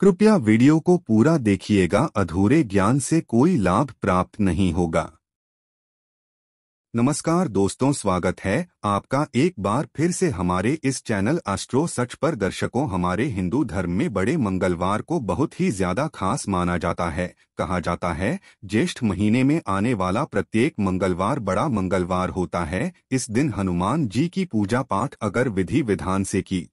कृपया वीडियो को पूरा देखिएगा अधूरे ज्ञान से कोई लाभ प्राप्त नहीं होगा नमस्कार दोस्तों स्वागत है आपका एक बार फिर से हमारे इस चैनल अस्ट्रो सच पर दर्शकों हमारे हिंदू धर्म में बड़े मंगलवार को बहुत ही ज्यादा खास माना जाता है कहा जाता है ज्येष्ठ महीने में आने वाला प्रत्येक मंगलवार बड़ा मंगलवार होता है इस दिन हनुमान जी की पूजा पाठ अगर विधि विधान से की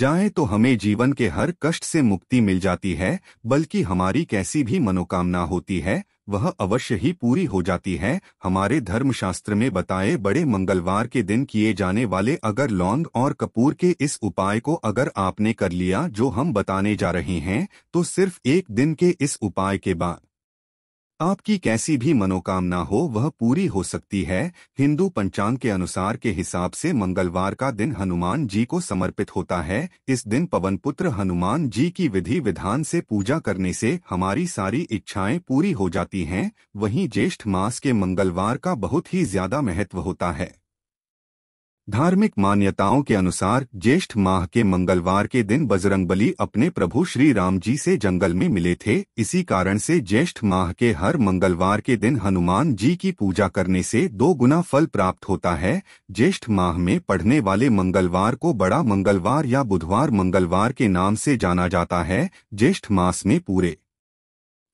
जाएं तो हमें जीवन के हर कष्ट से मुक्ति मिल जाती है बल्कि हमारी कैसी भी मनोकामना होती है वह अवश्य ही पूरी हो जाती है हमारे धर्मशास्त्र में बताए बड़े मंगलवार के दिन किए जाने वाले अगर लौंग और कपूर के इस उपाय को अगर आपने कर लिया जो हम बताने जा रहे हैं तो सिर्फ एक दिन के इस उपाय के बाद आपकी कैसी भी मनोकामना हो वह पूरी हो सकती है हिंदू पंचांग के अनुसार के हिसाब से मंगलवार का दिन हनुमान जी को समर्पित होता है इस दिन पवन पुत्र हनुमान जी की विधि विधान से पूजा करने से हमारी सारी इच्छाएं पूरी हो जाती हैं वहीं ज्येष्ठ मास के मंगलवार का बहुत ही ज्यादा महत्व होता है धार्मिक मान्यताओं के अनुसार ज्येष्ठ माह के मंगलवार के दिन बजरंग बली अपने प्रभु श्री राम जी से जंगल में मिले थे इसी कारण से ज्येष्ठ माह के हर मंगलवार के दिन हनुमान जी की पूजा करने से दो गुना फल प्राप्त होता है ज्येष्ठ माह में पढ़ने वाले मंगलवार को बड़ा मंगलवार या बुधवार मंगलवार के नाम से जाना जाता है ज्येष्ठ मास में पूरे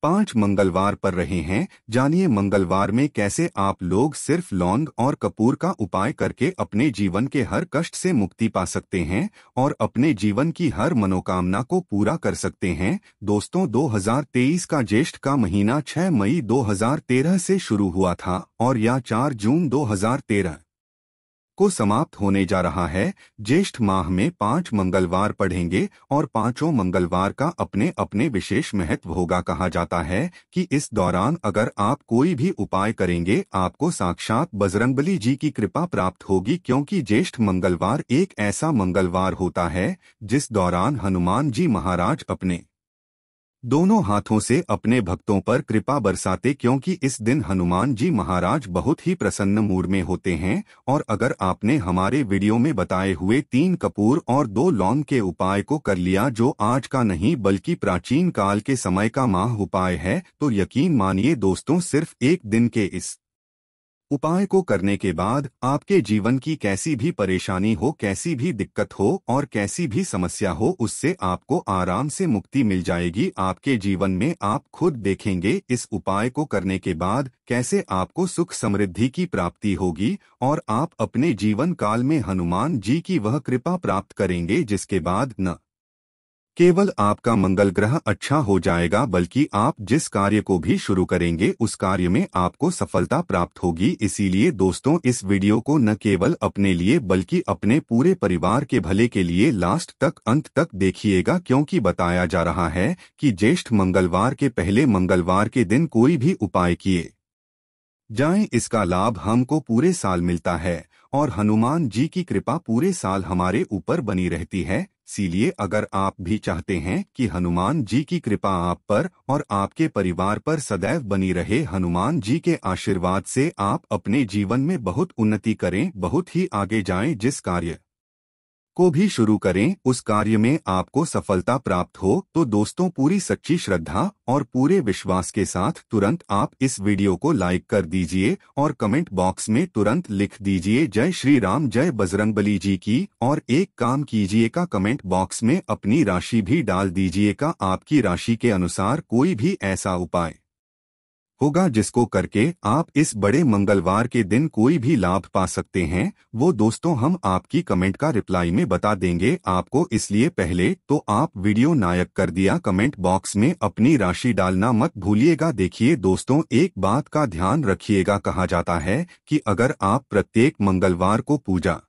पांच मंगलवार पर रहे हैं जानिए मंगलवार में कैसे आप लोग सिर्फ लौंग और कपूर का उपाय करके अपने जीवन के हर कष्ट से मुक्ति पा सकते हैं और अपने जीवन की हर मनोकामना को पूरा कर सकते हैं दोस्तों 2023 का ज्येष्ठ का महीना 6 मई 2013 से शुरू हुआ था और यह 4 जून 2013 को समाप्त होने जा रहा है ज्येष्ठ माह में पांच मंगलवार पढ़ेंगे और पांचों मंगलवार का अपने अपने विशेष महत्व होगा कहा जाता है कि इस दौरान अगर आप कोई भी उपाय करेंगे आपको साक्षात बजरंगबली जी की कृपा प्राप्त होगी क्योंकि ज्येष्ठ मंगलवार एक ऐसा मंगलवार होता है जिस दौरान हनुमान जी महाराज अपने दोनों हाथों से अपने भक्तों पर कृपा बरसाते क्योंकि इस दिन हनुमान जी महाराज बहुत ही प्रसन्न मूड में होते हैं और अगर आपने हमारे वीडियो में बताए हुए तीन कपूर और दो लौंग के उपाय को कर लिया जो आज का नहीं बल्कि प्राचीन काल के समय का माह उपाय है तो यकीन मानिए दोस्तों सिर्फ एक दिन के इस उपाय को करने के बाद आपके जीवन की कैसी भी परेशानी हो कैसी भी दिक्कत हो और कैसी भी समस्या हो उससे आपको आराम से मुक्ति मिल जाएगी आपके जीवन में आप खुद देखेंगे इस उपाय को करने के बाद कैसे आपको सुख समृद्धि की प्राप्ति होगी और आप अपने जीवन काल में हनुमान जी की वह कृपा प्राप्त करेंगे जिसके बाद न केवल आपका मंगल ग्रह अच्छा हो जाएगा बल्कि आप जिस कार्य को भी शुरू करेंगे उस कार्य में आपको सफलता प्राप्त होगी इसीलिए दोस्तों इस वीडियो को न केवल अपने लिए बल्कि अपने पूरे परिवार के भले के लिए लास्ट तक अंत तक देखिएगा क्योंकि बताया जा रहा है कि ज्येष्ठ मंगलवार के पहले मंगलवार के दिन कोई भी उपाय किए जाए इसका लाभ हमको पूरे साल मिलता है और हनुमान जी की कृपा पूरे साल हमारे ऊपर बनी रहती है इसीलिए अगर आप भी चाहते हैं कि हनुमान जी की कृपा आप पर और आपके परिवार पर सदैव बनी रहे हनुमान जी के आशीर्वाद से आप अपने जीवन में बहुत उन्नति करें बहुत ही आगे जाएं जिस कार्य को भी शुरू करें उस कार्य में आपको सफलता प्राप्त हो तो दोस्तों पूरी सच्ची श्रद्धा और पूरे विश्वास के साथ तुरंत आप इस वीडियो को लाइक कर दीजिए और कमेंट बॉक्स में तुरंत लिख दीजिए जय श्री राम जय बजरंग जी की और एक काम कीजिएगा कमेंट बॉक्स में अपनी राशि भी डाल दीजिएगा आपकी राशि के अनुसार कोई भी ऐसा उपाय होगा जिसको करके आप इस बड़े मंगलवार के दिन कोई भी लाभ पा सकते हैं वो दोस्तों हम आपकी कमेंट का रिप्लाई में बता देंगे आपको इसलिए पहले तो आप वीडियो नायक कर दिया कमेंट बॉक्स में अपनी राशि डालना मत भूलिएगा देखिए दोस्तों एक बात का ध्यान रखिएगा कहा जाता है कि अगर आप प्रत्येक मंगलवार को पूजा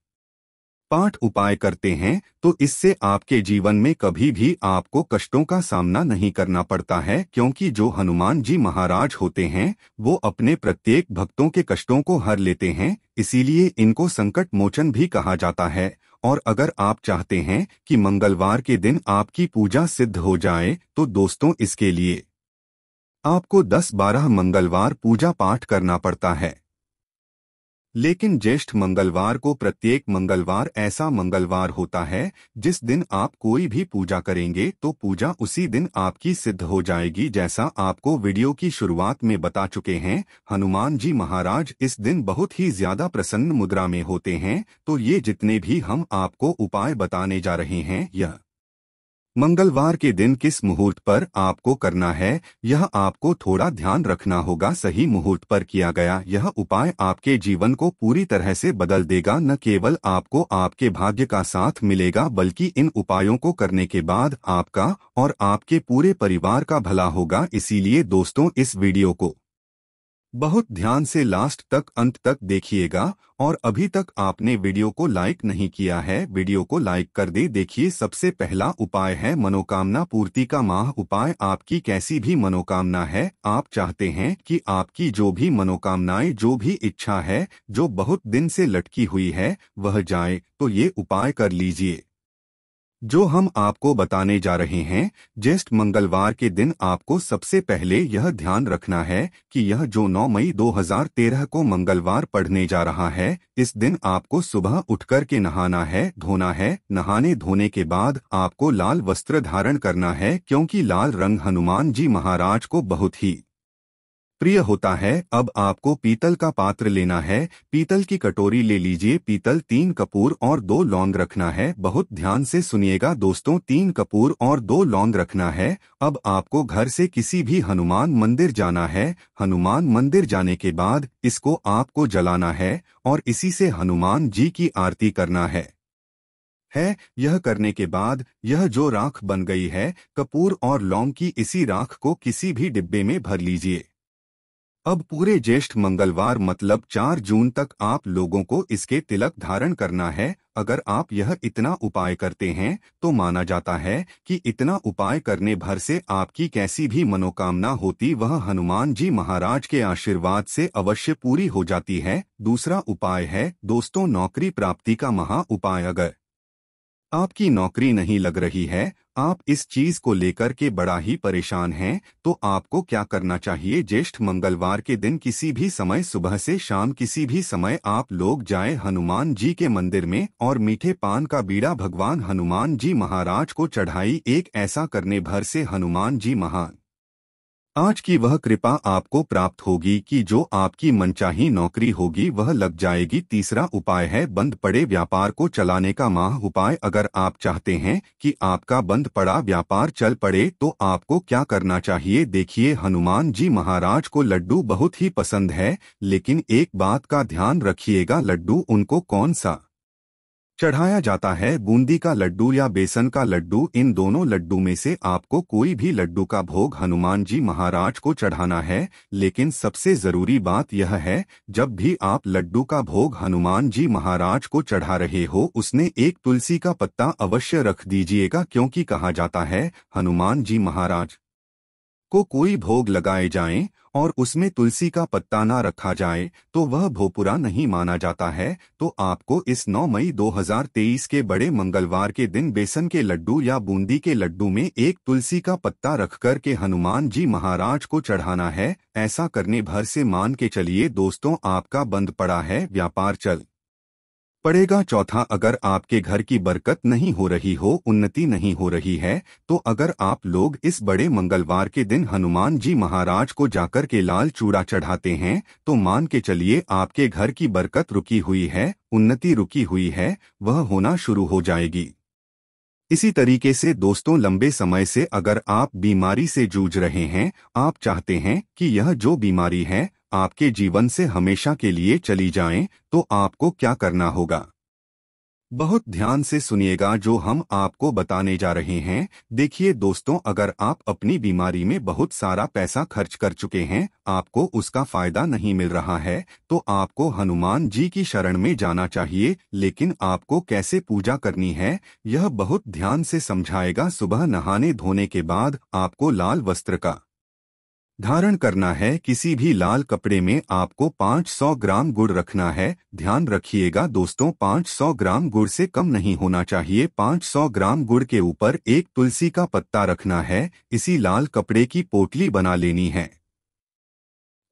पाठ उपाय करते हैं तो इससे आपके जीवन में कभी भी आपको कष्टों का सामना नहीं करना पड़ता है क्योंकि जो हनुमान जी महाराज होते हैं वो अपने प्रत्येक भक्तों के कष्टों को हर लेते हैं इसीलिए इनको संकट मोचन भी कहा जाता है और अगर आप चाहते हैं कि मंगलवार के दिन आपकी पूजा सिद्ध हो जाए तो दोस्तों इसके लिए आपको 10-12 मंगलवार पूजा पाठ करना पड़ता है लेकिन ज्येष्ठ मंगलवार को प्रत्येक मंगलवार ऐसा मंगलवार होता है जिस दिन आप कोई भी पूजा करेंगे तो पूजा उसी दिन आपकी सिद्ध हो जाएगी जैसा आपको वीडियो की शुरुआत में बता चुके हैं हनुमान जी महाराज इस दिन बहुत ही ज्यादा प्रसन्न मुद्रा में होते हैं तो ये जितने भी हम आपको उपाय बताने जा रहे हैं यह मंगलवार के दिन किस मुहूर्त पर आपको करना है यह आपको थोड़ा ध्यान रखना होगा सही मुहूर्त पर किया गया यह उपाय आपके जीवन को पूरी तरह से बदल देगा न केवल आपको आपके भाग्य का साथ मिलेगा बल्कि इन उपायों को करने के बाद आपका और आपके पूरे परिवार का भला होगा इसीलिए दोस्तों इस वीडियो को बहुत ध्यान से लास्ट तक अंत तक देखिएगा और अभी तक आपने वीडियो को लाइक नहीं किया है वीडियो को लाइक कर दे देखिए सबसे पहला उपाय है मनोकामना पूर्ति का माह उपाय आपकी कैसी भी मनोकामना है आप चाहते हैं कि आपकी जो भी मनोकामनाएं जो भी इच्छा है जो बहुत दिन से लटकी हुई है वह जाए तो ये उपाय कर लीजिए जो हम आपको बताने जा रहे हैं जेष्ठ मंगलवार के दिन आपको सबसे पहले यह ध्यान रखना है कि यह जो 9 मई 2013 को मंगलवार पढ़ने जा रहा है इस दिन आपको सुबह उठकर के नहाना है धोना है नहाने धोने के बाद आपको लाल वस्त्र धारण करना है क्योंकि लाल रंग हनुमान जी महाराज को बहुत ही प्रिय होता है अब आपको पीतल का पात्र लेना है पीतल की कटोरी ले लीजिए पीतल तीन कपूर और दो लौंग रखना है बहुत ध्यान से सुनिएगा दोस्तों तीन कपूर और दो लौंग रखना है अब आपको घर से किसी भी हनुमान मंदिर जाना है हनुमान मंदिर जाने के बाद इसको आपको जलाना है और इसी से हनुमान जी की आरती करना है है यह करने के बाद यह जो राख बन गई है कपूर और लौंग की इसी राख को किसी भी डिब्बे में भर लीजिए अब पूरे ज्येष्ठ मंगलवार मतलब 4 जून तक आप लोगों को इसके तिलक धारण करना है अगर आप यह इतना उपाय करते हैं तो माना जाता है कि इतना उपाय करने भर से आपकी कैसी भी मनोकामना होती वह हनुमान जी महाराज के आशीर्वाद से अवश्य पूरी हो जाती है दूसरा उपाय है दोस्तों नौकरी प्राप्ति का महा उपाय अगर आपकी नौकरी नहीं लग रही है आप इस चीज को लेकर के बड़ा ही परेशान हैं तो आपको क्या करना चाहिए ज्येष्ठ मंगलवार के दिन किसी भी समय सुबह से शाम किसी भी समय आप लोग जाएं हनुमान जी के मंदिर में और मीठे पान का बीड़ा भगवान हनुमान जी महाराज को चढ़ाई एक ऐसा करने भर से हनुमान जी महान आज की वह कृपा आपको प्राप्त होगी कि जो आपकी मनचाही नौकरी होगी वह लग जाएगी तीसरा उपाय है बंद पड़े व्यापार को चलाने का माह उपाय अगर आप चाहते हैं कि आपका बंद पड़ा व्यापार चल पड़े तो आपको क्या करना चाहिए देखिए हनुमान जी महाराज को लड्डू बहुत ही पसंद है लेकिन एक बात का ध्यान रखिएगा लड्डू उनको कौन सा चढ़ाया जाता है बूंदी का लड्डू या बेसन का लड्डू इन दोनों लड्डू में से आपको कोई भी लड्डू का भोग हनुमान जी महाराज को चढ़ाना है लेकिन सबसे जरूरी बात यह है जब भी आप लड्डू का भोग हनुमान जी महाराज को चढ़ा रहे हो उसने एक तुलसी का पत्ता अवश्य रख दीजिएगा क्योंकि कहा जाता है हनुमान जी महाराज को कोई भोग लगाए जाएं और उसमें तुलसी का पत्ता ना रखा जाए तो वह भोपुरा नहीं माना जाता है तो आपको इस 9 मई 2023 के बड़े मंगलवार के दिन बेसन के लड्डू या बूंदी के लड्डू में एक तुलसी का पत्ता रखकर के हनुमान जी महाराज को चढ़ाना है ऐसा करने भर से मान के चलिए दोस्तों आपका बंद पड़ा है व्यापार चल पड़ेगा चौथा अगर आपके घर की बरकत नहीं हो रही हो उन्नति नहीं हो रही है तो अगर आप लोग इस बड़े मंगलवार के दिन हनुमान जी महाराज को जाकर के लाल चूड़ा चढ़ाते हैं तो मान के चलिए आपके घर की बरकत रुकी हुई है उन्नति रुकी हुई है वह होना शुरू हो जाएगी इसी तरीके से दोस्तों लंबे समय से अगर आप बीमारी से जूझ रहे हैं आप चाहते हैं कि यह जो बीमारी है आपके जीवन से हमेशा के लिए चली जाएं, तो आपको क्या करना होगा बहुत ध्यान से सुनिएगा जो हम आपको बताने जा रहे हैं देखिए दोस्तों अगर आप अपनी बीमारी में बहुत सारा पैसा खर्च कर चुके हैं आपको उसका फायदा नहीं मिल रहा है तो आपको हनुमान जी की शरण में जाना चाहिए लेकिन आपको कैसे पूजा करनी है यह बहुत ध्यान से समझाएगा सुबह नहाने धोने के बाद आपको लाल वस्त्र का धारण करना है किसी भी लाल कपड़े में आपको 500 ग्राम गुड़ रखना है ध्यान रखिएगा दोस्तों 500 ग्राम गुड़ से कम नहीं होना चाहिए 500 ग्राम गुड़ के ऊपर एक तुलसी का पत्ता रखना है इसी लाल कपड़े की पोटली बना लेनी है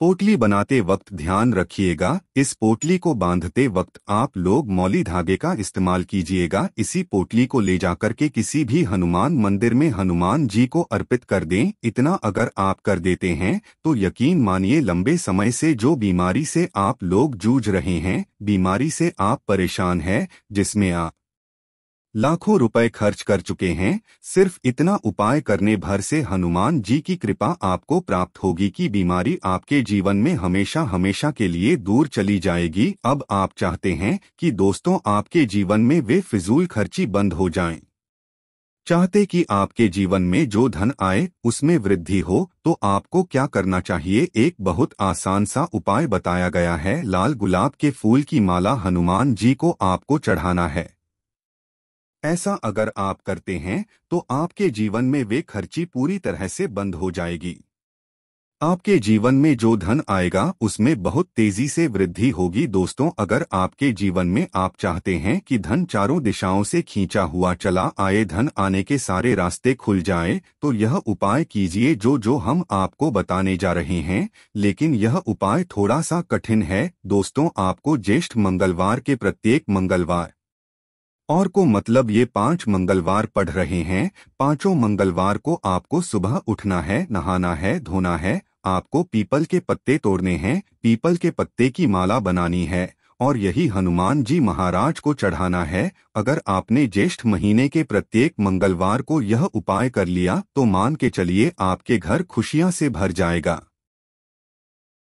पोटली बनाते वक्त ध्यान रखिएगा इस पोटली को बांधते वक्त आप लोग मौली धागे का इस्तेमाल कीजिएगा इसी पोटली को ले जाकर के किसी भी हनुमान मंदिर में हनुमान जी को अर्पित कर दें इतना अगर आप कर देते हैं तो यकीन मानिए लंबे समय से जो बीमारी से आप लोग जूझ रहे हैं बीमारी से आप परेशान हैं जिसमें आप लाखों रुपए खर्च कर चुके हैं सिर्फ इतना उपाय करने भर से हनुमान जी की कृपा आपको प्राप्त होगी कि बीमारी आपके जीवन में हमेशा हमेशा के लिए दूर चली जाएगी अब आप चाहते हैं कि दोस्तों आपके जीवन में वे फिजूल खर्ची बंद हो जाएं। चाहते कि आपके जीवन में जो धन आए उसमें वृद्धि हो तो आपको क्या करना चाहिए एक बहुत आसान सा उपाय बताया गया है लाल गुलाब के फूल की माला हनुमान जी को आपको चढ़ाना है ऐसा अगर आप करते हैं तो आपके जीवन में वे खर्ची पूरी तरह से बंद हो जाएगी आपके जीवन में जो धन आएगा उसमें बहुत तेजी से वृद्धि होगी दोस्तों अगर आपके जीवन में आप चाहते हैं कि धन चारों दिशाओं से खींचा हुआ चला आए धन आने के सारे रास्ते खुल जाएं, तो यह उपाय कीजिए जो जो हम आपको बताने जा रहे हैं लेकिन यह उपाय थोड़ा सा कठिन है दोस्तों आपको ज्येष्ठ मंगलवार के प्रत्येक मंगलवार और को मतलब ये पांच मंगलवार पढ़ रहे हैं पांचों मंगलवार को आपको सुबह उठना है नहाना है धोना है आपको पीपल के पत्ते तोड़ने हैं पीपल के पत्ते की माला बनानी है और यही हनुमान जी महाराज को चढ़ाना है अगर आपने ज्येष्ठ महीने के प्रत्येक मंगलवार को यह उपाय कर लिया तो मान के चलिए आपके घर खुशियां से भर जाएगा